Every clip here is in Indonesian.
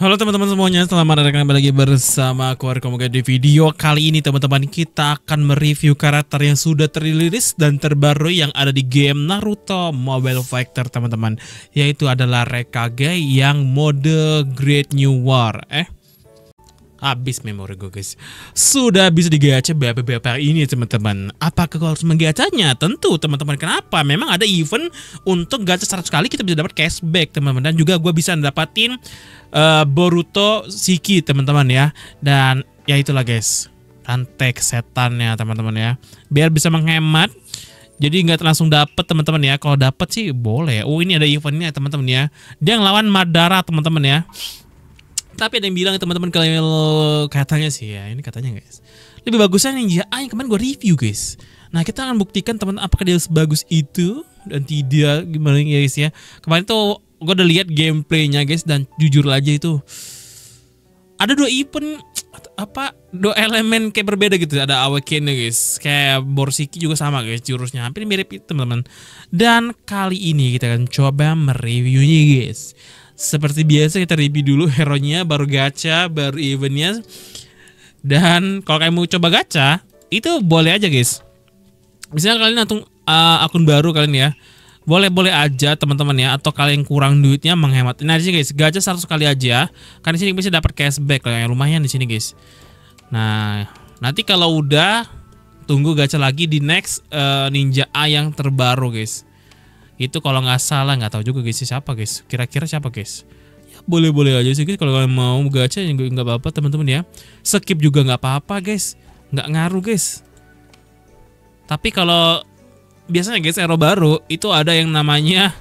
Halo teman-teman semuanya, selamat datang kembali lagi bersama aku Arkomoga di video kali ini teman-teman kita akan mereview karakter yang sudah terliris dan terbaru yang ada di game Naruto Mobile Fighter teman-teman yaitu adalah Rekage yang mode Great New War eh abis memori gue guys Sudah bisa digacha beberapa hari ini teman-teman Apakah gue harus menggacanya? Tentu teman-teman Kenapa? Memang ada event untuk gacha 100 kali kita bisa dapat cashback teman-teman Dan juga gue bisa dapatin uh, Boruto Siki teman-teman ya Dan ya itulah guys rantai setannya teman-teman ya Biar bisa menghemat jadi nggak langsung dapet teman-teman ya. Kalau dapet sih boleh. Oh ini ada eventnya teman-teman ya. Dia ngelawan Madara teman-teman ya. Tapi ada yang bilang teman-teman kalau katanya sih ya, ini katanya guys. Lebih bagusnya yang A ah, yang kemarin gue review guys. Nah kita akan buktikan teman apakah dia sebagus itu dan tidak gimana ya guys ya. Kemarin tuh gue udah lihat gameplaynya guys dan jujur aja itu ada dua event apa dua elemen kayak berbeda gitu ada awaken guys kayak borsiki juga sama guys jurusnya hampir mirip teman-teman dan kali ini kita akan coba mereviewnya guys seperti biasa kita review dulu hero-nya, baru gacha, baru eventnya. Dan kalau kalian mau coba gacha, itu boleh aja guys. Misalnya kalian langsung uh, akun baru kalian ya, boleh-boleh aja teman-teman ya atau kalian kurang duitnya menghemat nah di guys gacha 100 kali aja ya. karena di sini bisa dapat cashback lah yang lumayan di sini guys nah nanti kalau udah tunggu gacha lagi di next uh, ninja A yang terbaru guys itu kalau nggak salah nggak tahu juga guys siapa guys. Kira-kira siapa guys? Ya boleh-boleh aja sih guys kalau kalian mau gacha nggak apa-apa teman-teman ya. Skip juga nggak apa-apa guys. Nggak ngaruh guys. Tapi kalau biasanya guys hero baru itu ada yang namanya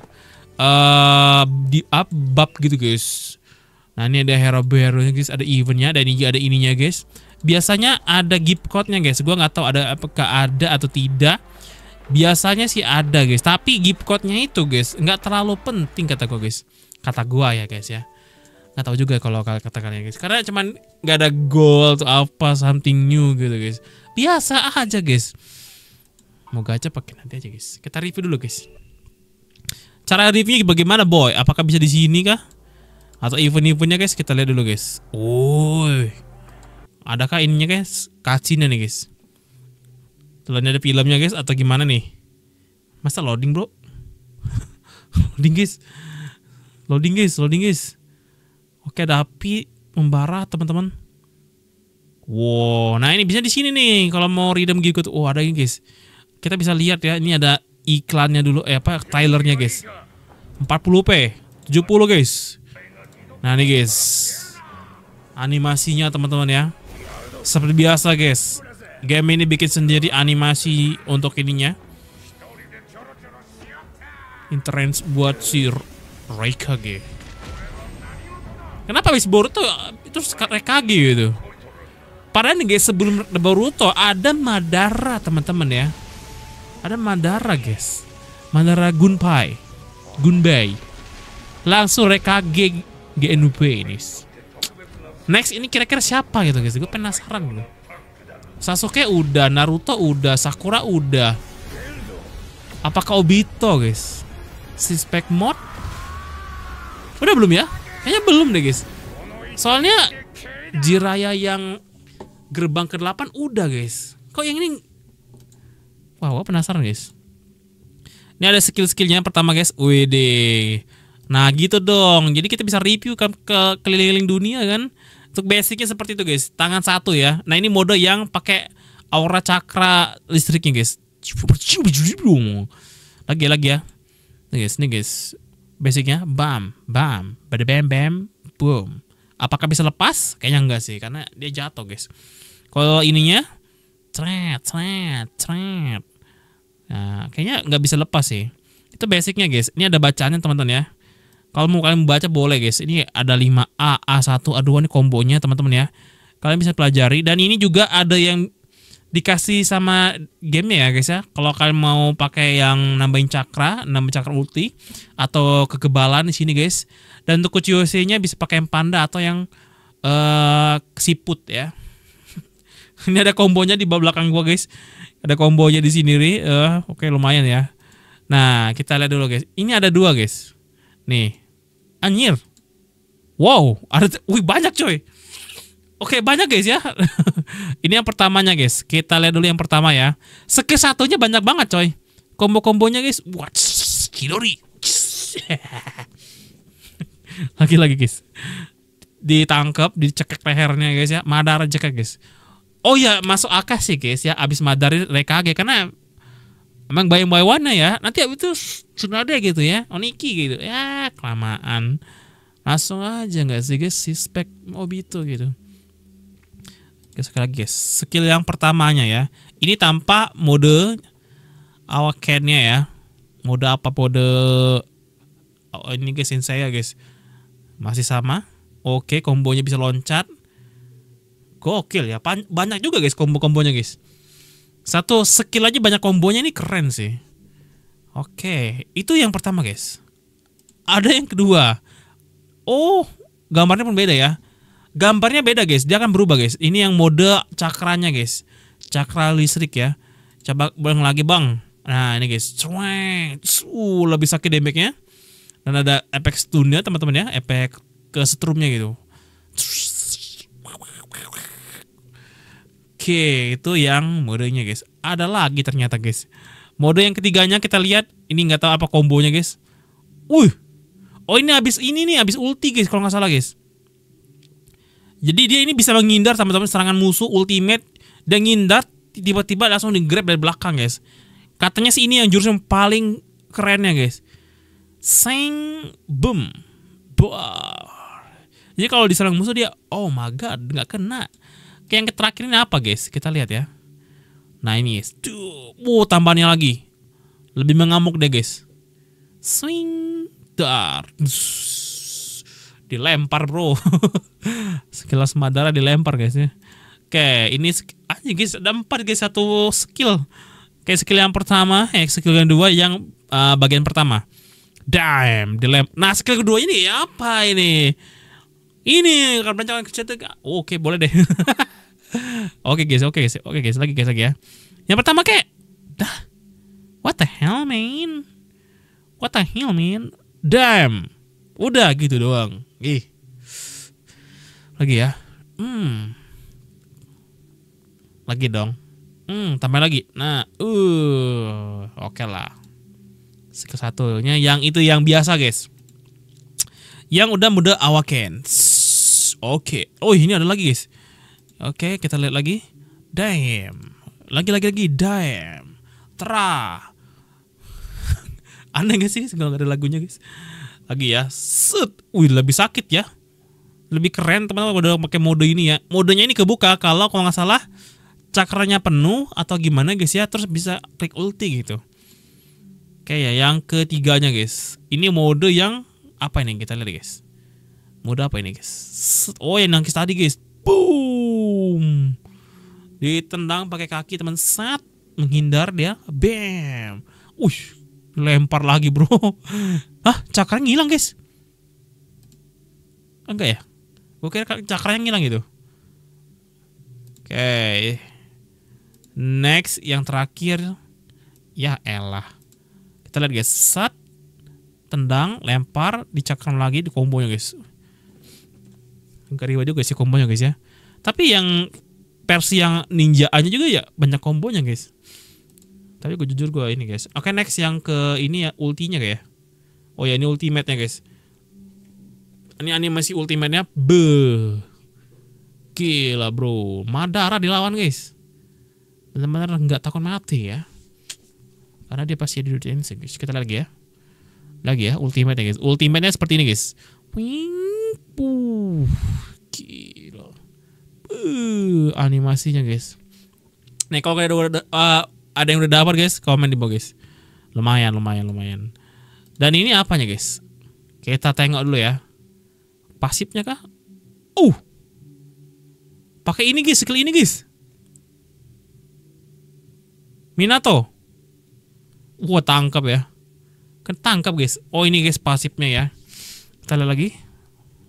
uh, di up bab gitu guys. Nah ini ada hero baru guys, ada eventnya, ada ini ada ininya guys. Biasanya ada gift code-nya guys. Gua nggak tahu ada apakah ada atau tidak biasanya sih ada guys tapi gift code-nya itu guys nggak terlalu penting kata gue guys kata gue ya guys ya nggak tahu juga kalau kata kalian guys karena cuman nggak ada gold apa something new gitu guys biasa aja guys mau gacha pakai nanti aja guys kita review dulu guys cara reviewnya bagaimana boy apakah bisa di sini kah atau event-eventnya guys kita lihat dulu guys Woi adakah ininya guys kacinya nih guys setelah ada filmnya guys atau gimana nih? Masa loading bro? loading guys. Loading guys, loading guys. Oke ada api membara teman-teman. Wow, nah ini bisa di sini nih kalau mau redeem gitu Oh, ada ini guys. Kita bisa lihat ya, ini ada iklannya dulu eh apa trailernya guys. 40p, 70 guys. Nah, ini guys. Animasinya teman-teman ya. Seperti biasa guys. Game ini bikin sendiri animasi untuk ininya. Interens buat si Raikage. Kenapa habis Boruto itu Raikage gitu? Padahal nih guys sebelum Boruto ada Madara teman-teman ya. Ada Madara guys. Madara Gunpai. Gunbei. Langsung Raikage GNUB ini. Next ini kira-kira siapa gitu guys? Gue penasaran loh. Gitu. Sasuke udah, Naruto udah, Sakura udah. Apakah Obito, guys? Sixpack mod? Udah belum ya? Kayaknya belum deh, guys. Soalnya Jiraya yang gerbang ke-8 udah, guys. Kok yang ini Wah, wow, penasaran, guys. Ini ada skill-skillnya yang pertama, guys. WD. Nah, gitu dong. Jadi kita bisa review kan ke keliling-keliling dunia kan untuk basicnya seperti itu guys, tangan satu ya. Nah ini mode yang pakai aura cakra listriknya guys. Lagi lagi ya. Nih guys, nih guys. Basicnya bam, bam, bada bam bam, boom. Apakah bisa lepas? Kayaknya enggak sih, karena dia jatuh guys. Kalau ininya, cret, cret, cret. Nah, kayaknya nggak bisa lepas sih. Itu basicnya guys. Ini ada bacaannya teman-teman ya. Kalau mau kalian baca boleh guys. Ini ada 5A, A1, A2 ini kombonya teman-teman ya. Kalian bisa pelajari dan ini juga ada yang dikasih sama game ya guys ya. Kalau kalian mau pakai yang nambahin cakra, nambahin cakra ulti atau kekebalan di sini guys. Dan untuk qc nya bisa pakai yang panda atau yang uh, siput ya. ini ada kombonya di belakang gua guys. Ada kombonya di sini nih. Eh, uh, oke okay, lumayan ya. Nah, kita lihat dulu guys. Ini ada dua guys. Nih. Anjir. Wow, ada wih banyak coy. Oke, banyak guys ya. ini yang pertamanya guys. Kita lihat dulu yang pertama ya. Skill satunya banyak banget coy. Combo-kombonya guys. What? Kidori. Lagi-lagi guys. Ditangkap, dicekek lehernya guys ya. Madara cekek guys. Oh ya, masuk akal sih guys ya. Abis madari rekage karena emang bayang warna ya. Nanti abis itu sudah ada gitu ya oniki gitu ya kelamaan langsung aja nggak sih guys si spek obito gitu guys sekali lagi guys skill yang pertamanya ya ini tanpa mode awakennya ya mode apa mode oh, ini guys saya guys masih sama oke kombonya bisa loncat gokil ya banyak juga guys combo kombonya guys satu skill aja banyak kombonya ini keren sih Oke, itu yang pertama guys. Ada yang kedua. Oh, gambarnya pun beda ya. Gambarnya beda guys, dia akan berubah guys. Ini yang mode cakranya guys. Cakra listrik ya. Coba bang lagi bang. Nah ini guys, cuek, uh, lebih sakit damage-nya. Dan ada efek stunnya teman-teman ya, efek ke setrumnya gitu. Oke, itu yang modenya guys. Ada lagi ternyata guys. Mode yang ketiganya kita lihat, ini nggak tahu apa kombonya guys. Wih, oh ini habis ini nih, habis ulti guys kalau nggak salah guys. Jadi dia ini bisa menghindar sama-sama serangan musuh ultimate dan ngindar tiba-tiba langsung di grab dari belakang guys. Katanya sih ini yang jurus yang paling ya guys. Seng boom. Buar. Jadi kalau diserang musuh dia oh my god nggak kena. Kayak yang terakhir ini apa guys? Kita lihat ya. Nah ini guys. Tuh, wow, tambahannya lagi. Lebih mengamuk deh guys. Swing. Dar. Dilempar bro. Sekilas Madara dilempar guys ya. Oke, ini aja guys. Ada empat guys. Satu skill. Oke, skill yang pertama. Eh, skill yang dua yang uh, bagian pertama. Damn. Dilempar. Nah, skill kedua ini apa ini? Ini. Kalau rencana kecil. Oke, boleh deh. oke guys, oke guys, oke guys, lagi guys lagi ya. Yang pertama kayak, dah, what the hell man, what the hell man, damn, udah gitu doang. Ih, lagi ya, hmm, lagi dong, hmm, tambah lagi. Nah, uh, oke okay lah. Satu-satunya yang itu yang biasa guys, yang udah muda awakens. Oke, okay. oh ini ada lagi guys Oke, okay, kita lihat lagi. Damn. Lagi-lagi lagi damn. Tra. Aneh gak sih segala ada lagunya, guys? Lagi ya. Set. Wih, lebih sakit ya. Lebih keren teman-teman udah pakai mode ini ya. Modenya ini kebuka kalau kalau nggak salah cakranya penuh atau gimana guys ya terus bisa klik ulti gitu. Oke ya, yang ketiganya guys. Ini mode yang apa ini kita lihat guys. Mode apa ini guys? Oh, yang nangkis tadi guys. Boom ditendang pakai kaki teman sat menghindar dia bam ush lempar lagi bro ah cakarnya ngilang guys enggak ya gue kira cakarnya ngilang gitu oke okay. next yang terakhir ya elah kita lihat guys sat tendang lempar dicakram lagi di kombonya guys gak riwa juga sih kombonya guys ya tapi yang versi yang ninja aja juga ya banyak kombonya guys tapi gue jujur gue ini guys oke okay, next yang ke ini ya ultinya kayak oh ya ini ultimate nya guys ini animasi ultimate nya be gila bro Madara dilawan guys benar-benar nggak takut mati ya karena dia pasti di dunia guys kita lagi ya lagi ya ultimate nya guys ultimate nya seperti ini guys Wing, puh, uh, animasinya guys nih kalau kalian udah eh, uh, ada yang udah dapat guys komen di bawah guys lumayan lumayan lumayan dan ini apanya guys kita tengok dulu ya pasifnya kah uh pakai ini guys skill ini guys Minato wah tangkap ya ketangkap kan guys oh ini guys pasifnya ya kita lihat lagi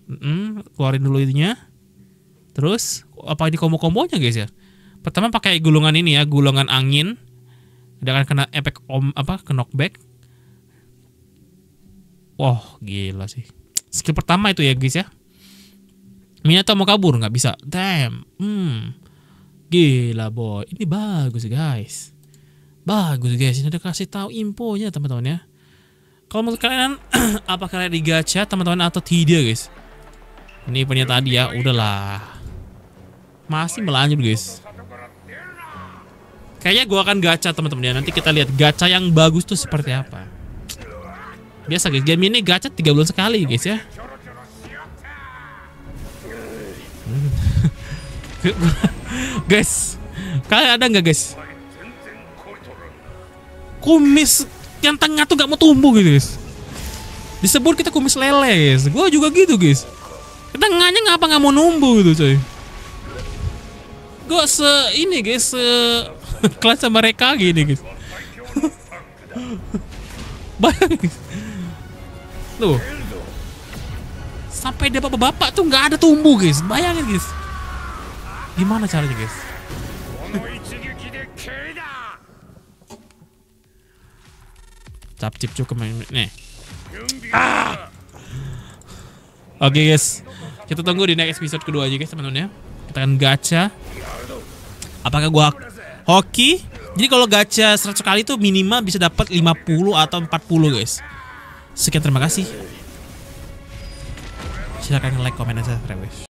mm -mm, keluarin dulu itunya Terus apa ini kombo-kombonya guys ya? Pertama pakai gulungan ini ya, gulungan angin. Dia akan kena efek om apa ke knockback. Wah, gila sih. Skill pertama itu ya guys ya. Minato mau kabur nggak bisa. Damn. Hmm. Gila boy. Ini bagus guys. Bagus guys. Ini udah kasih tahu infonya teman-teman ya. Kalau menurut kalian apakah kalian gacha teman-teman atau tidak guys? Ini punya tadi ya. Udahlah. Masih melanjut guys Kayaknya gua akan gacha teman-teman ya Nanti kita lihat gacha yang bagus tuh seperti apa Biasa guys Game ini gacha tiga bulan sekali guys ya Guys Kalian ada nggak guys Kumis yang tengah tuh nggak mau tumbuh gitu guys Disebut kita kumis lele guys gua juga gitu guys Tengahnya ngapa nggak mau numbuh gitu coy gue se ini guys se kelas sama mereka gini guys bayangin tuh sampai dia bapak-bapak tuh nggak ada tumbuh guys bayangin guys gimana caranya guys cap cip main nih ah oke okay, guys kita tunggu di next episode kedua aja guys teman-teman ya kita akan gacha Apakah gua hoki? Jadi kalau gacha 100 kali itu minimal bisa dapat 50 atau 40 guys. Sekian terima kasih. silakan like, komen, dan subscribe guys.